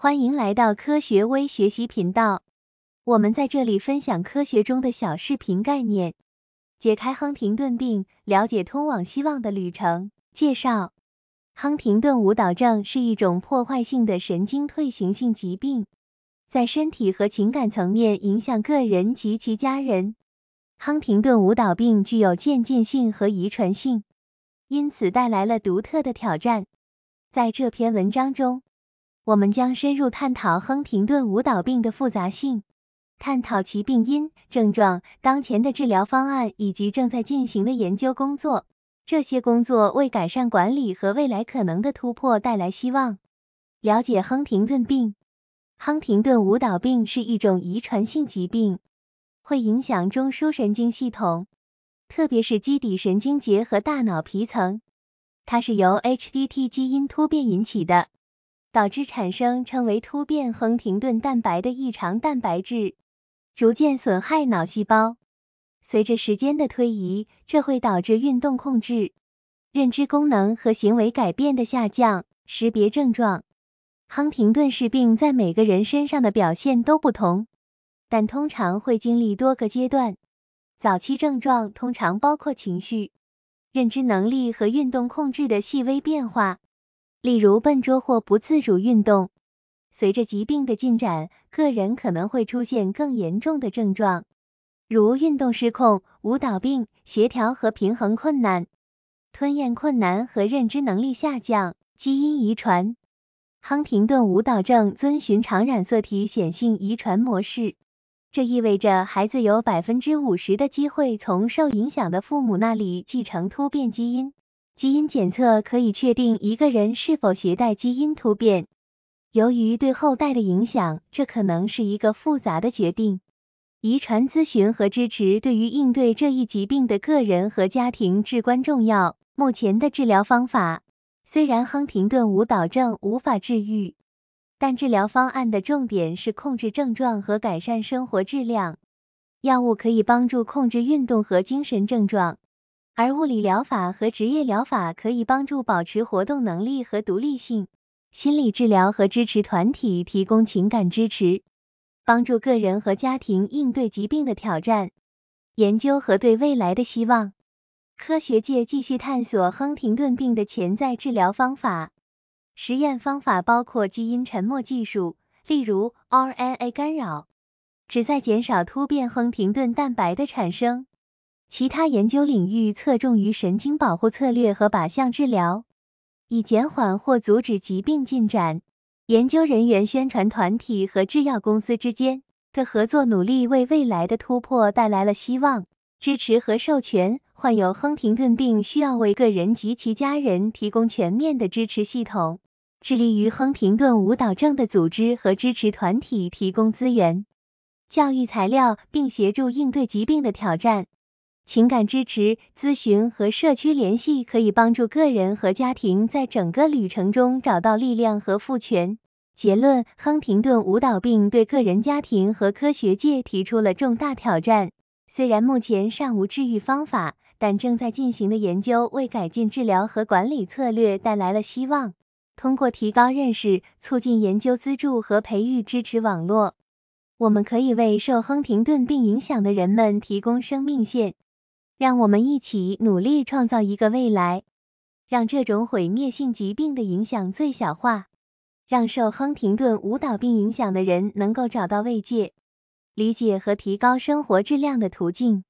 欢迎来到科学微学习频道，我们在这里分享科学中的小视频概念，解开亨廷顿病，了解通往希望的旅程。介绍：亨廷顿舞蹈症是一种破坏性的神经退行性疾病，在身体和情感层面影响个人及其家人。亨廷顿舞蹈病具有渐进性和遗传性，因此带来了独特的挑战。在这篇文章中。我们将深入探讨亨廷顿舞蹈病的复杂性，探讨其病因、症状、当前的治疗方案以及正在进行的研究工作。这些工作为改善管理和未来可能的突破带来希望。了解亨廷顿病，亨廷顿舞蹈病是一种遗传性疾病，会影响中枢神经系统，特别是基底神经节和大脑皮层。它是由 HDT 基因突变引起的。导致产生称为突变亨廷顿蛋白的异常蛋白质，逐渐损害脑细胞。随着时间的推移，这会导致运动控制、认知功能和行为改变的下降。识别症状。亨廷顿氏病在每个人身上的表现都不同，但通常会经历多个阶段。早期症状通常包括情绪、认知能力和运动控制的细微变化。例如笨拙或不自主运动。随着疾病的进展，个人可能会出现更严重的症状，如运动失控、舞蹈病、协调和平衡困难、吞咽困难和认知能力下降。基因遗传，亨廷顿舞蹈症遵循常染色体显性遗传模式，这意味着孩子有百分之五十的机会从受影响的父母那里继承突变基因。基因检测可以确定一个人是否携带基因突变。由于对后代的影响，这可能是一个复杂的决定。遗传咨询和支持对于应对这一疾病的个人和家庭至关重要。目前的治疗方法，虽然亨廷顿舞蹈症无法治愈，但治疗方案的重点是控制症状和改善生活质量。药物可以帮助控制运动和精神症状。而物理疗法和职业疗法可以帮助保持活动能力和独立性。心理治疗和支持团体提供情感支持，帮助个人和家庭应对疾病的挑战、研究和对未来的希望。科学界继续探索亨廷顿病的潜在治疗方法。实验方法包括基因沉默技术，例如 RNA 干扰，旨在减少突变亨廷顿蛋白的产生。其他研究领域侧重于神经保护策略和靶向治疗，以减缓或阻止疾病进展。研究人员、宣传团体和制药公司之间的合作努力，为未来的突破带来了希望。支持和授权患有亨廷顿病，需要为个人及其家人提供全面的支持系统。致力于亨廷顿舞蹈症的组织和支持团体提供资源、教育材料，并协助应对疾病的挑战。情感支持、咨询和社区联系可以帮助个人和家庭在整个旅程中找到力量和赋权。结论：亨廷顿舞蹈病对个人、家庭和科学界提出了重大挑战。虽然目前尚无治愈方法，但正在进行的研究为改进治疗和管理策略带来了希望。通过提高认识、促进研究资助和培育支持网络，我们可以为受亨廷顿病影响的人们提供生命线。让我们一起努力创造一个未来，让这种毁灭性疾病的影响最小化，让受亨廷顿舞蹈病影响的人能够找到慰藉、理解和提高生活质量的途径。